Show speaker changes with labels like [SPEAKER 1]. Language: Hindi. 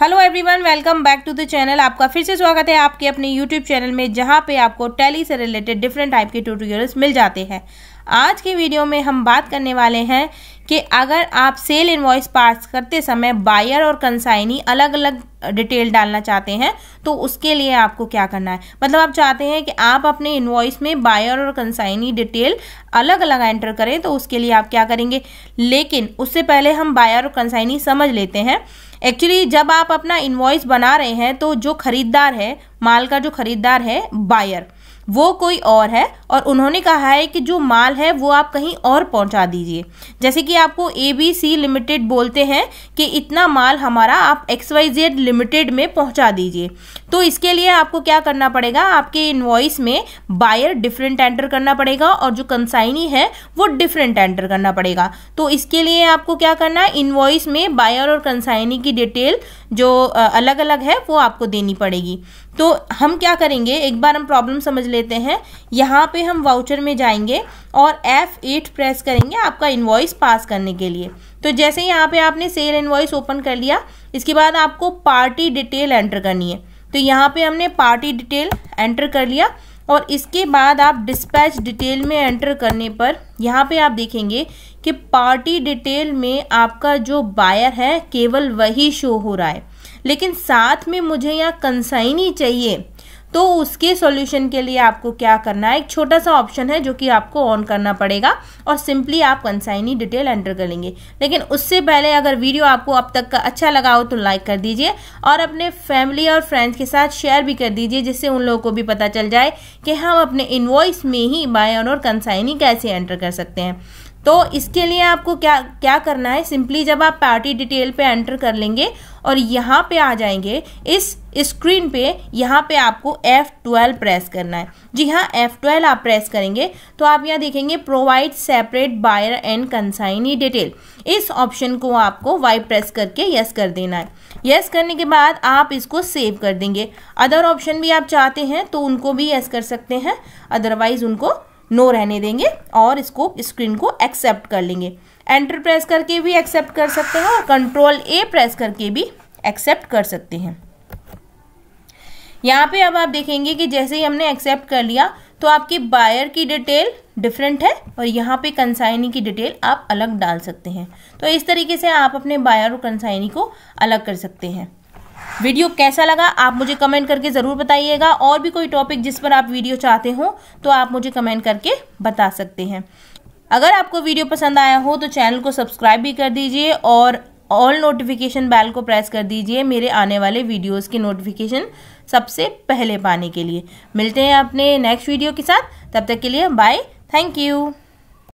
[SPEAKER 1] hello everyone welcome back to the channel आपका फिर से स्वागत है आपके अपने यूट्यूब चैनल में जहां पे आपको टैली से रिलेटेड डिफरेंट टाइप के ट्यूटोरियल्स मिल जाते हैं आज की वीडियो में हम बात करने वाले हैं कि अगर आप सेल इन्वॉइस पास करते समय बायर और कंसाइनी अलग अलग डिटेल डालना चाहते हैं तो उसके लिए आपको क्या करना है मतलब आप चाहते हैं कि आप अपने इन्वॉइस में बायर और कंसाइनी डिटेल अलग अलग एंटर करें तो उसके लिए आप क्या करेंगे लेकिन उससे पहले हम बायर और कंसाइनी समझ लेते हैं एक्चुअली जब आप अपना इन्वॉइस बना रहे हैं तो जो खरीदार है माल का जो खरीदार है बायर वो कोई और है और उन्होंने कहा है कि जो माल है वो आप कहीं और पहुंचा दीजिए जैसे कि आपको ए बी सी लिमिटेड बोलते हैं कि इतना माल हमारा आप एक्स वाई जेड लिमिटेड में पहुंचा दीजिए तो इसके लिए आपको क्या करना पड़ेगा आपके इन्वॉइस में बायर डिफरेंट एंटर करना पड़ेगा और जो कंसाइनी है वो डिफरेंट एंटर करना पड़ेगा तो इसके लिए आपको क्या करना है इन्वॉइस में बायर और कंसाइनी की डिटेल जो अलग अलग है वो आपको देनी पड़ेगी तो हम क्या करेंगे एक बार हम प्रॉब्लम समझ लेते हैं यहाँ पे हम वाउचर में जाएंगे और एफ एट प्रेस करेंगे आपका इन्वॉइस पास करने के लिए तो जैसे यहाँ पे आपने सेल इन्वॉइस ओपन कर लिया इसके बाद आपको पार्टी डिटेल एंटर करनी है तो यहाँ पे हमने पार्टी डिटेल एंटर कर लिया और इसके बाद आप डिस्पैच डिटेल में एंटर करने पर यहाँ पे आप देखेंगे कि पार्टी डिटेल में आपका जो बायर है केवल वही शो हो रहा है लेकिन साथ में मुझे यहाँ कंसाइन ही चाहिए तो उसके सॉल्यूशन के लिए आपको क्या करना है एक छोटा सा ऑप्शन है जो कि आपको ऑन करना पड़ेगा और सिंपली आप कंसाइनी डिटेल एंटर कर लेंगे लेकिन उससे पहले अगर वीडियो आपको अब तक का अच्छा लगा हो तो लाइक कर दीजिए और अपने फैमिली और फ्रेंड्स के साथ शेयर भी कर दीजिए जिससे उन लोगों को भी पता चल जाए कि हम अपने इन्वॉइस में ही बाय ऑन और कंसाइनी कैसे एंटर कर सकते हैं तो इसके लिए आपको क्या क्या करना है सिंपली जब आप पार्टी डिटेल पे एंटर कर लेंगे और यहाँ पे आ जाएंगे इस स्क्रीन पे यहाँ पे आपको F12 प्रेस करना है जी हाँ F12 आप प्रेस करेंगे तो आप यहाँ देखेंगे provide separate buyer and consignee detail इस ऑप्शन को आपको वाई प्रेस करके यस कर देना है यस करने के बाद आप इसको सेव कर देंगे अदर ऑप्शन भी आप चाहते हैं तो उनको भी यस कर सकते हैं अदरवाइज उनको नो रहने देंगे और इसको स्क्रीन को एक्सेप्ट कर लेंगे एंटर प्रेस करके भी एक्सेप्ट कर सकते हैं और कंट्रोल ए प्रेस करके भी एक्सेप्ट कर सकते हैं यहाँ पे अब आप देखेंगे कि जैसे ही हमने एक्सेप्ट कर लिया तो आपके बायर की डिटेल डिफरेंट है और यहाँ पे कंसाइनी की डिटेल आप अलग डाल सकते हैं तो इस तरीके से आप अपने बायर और कंसाइनी को अलग कर सकते हैं वीडियो कैसा लगा आप मुझे कमेंट करके ज़रूर बताइएगा और भी कोई टॉपिक जिस पर आप वीडियो चाहते हो तो आप मुझे कमेंट करके बता सकते हैं अगर आपको वीडियो पसंद आया हो तो चैनल को सब्सक्राइब भी कर दीजिए और ऑल नोटिफिकेशन बेल को प्रेस कर दीजिए मेरे आने वाले वीडियोस की नोटिफिकेशन सबसे पहले पाने के लिए मिलते हैं अपने नेक्स्ट वीडियो के साथ तब तक के लिए बाय थैंक यू